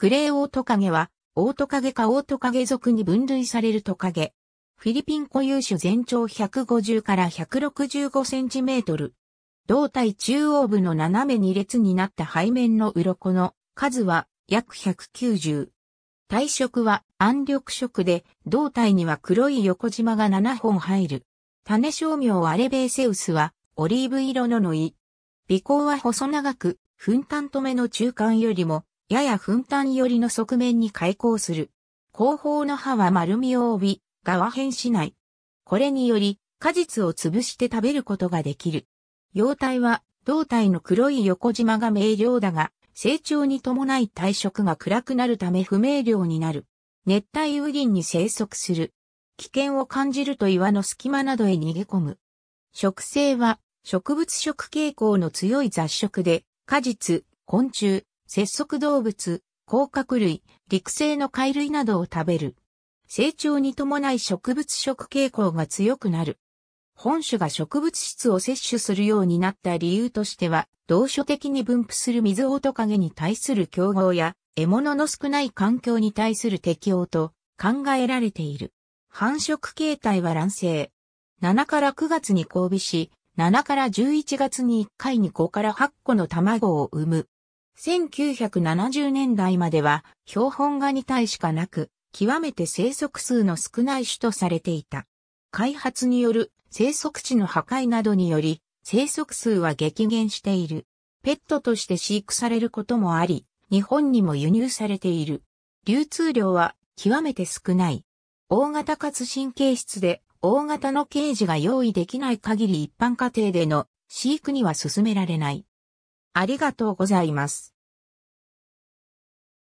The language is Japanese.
グレーオオトカゲは、オオトカゲかオオトカゲ属に分類されるトカゲ。フィリピン固有種全長150から165センチメートル。胴体中央部の斜め2列になった背面の鱗の数は約190。体色は暗緑色で、胴体には黒い横縞が7本入る。種商名アレベーセウスはオリーブ色ののい。尾行は細長く、粉炭止めの中間よりもやや粉炭寄りの側面に開口する。後方の葉は丸みを帯び、側変しない。これにより、果実を潰して食べることができる。幼体は、胴体の黒い横縞が明瞭だが、成長に伴い体色が暗くなるため不明瞭になる。熱帯雨林に生息する。危険を感じると岩の隙間などへ逃げ込む。植生は植物食傾向の強い雑食で、果実、昆虫、節足動物、甲殻類、陸生の貝類などを食べる。成長に伴い植物食傾向が強くなる。本種が植物質を摂取するようになった理由としては、同所的に分布する水オトカゲに対する競合や、獲物の少ない環境に対する適応と考えられている。繁殖形態は卵生。7から9月に交尾し、7から11月に1回に5から8個の卵を産む。1970年代までは標本画に対しかなく、極めて生息数の少ない種とされていた。開発による生息地の破壊などにより、生息数は激減している。ペットとして飼育されることもあり、日本にも輸入されている。流通量は極めて少ない。大型かつ神経質で、大型のケージが用意できない限り一般家庭での飼育には進められない。ありがとうございます。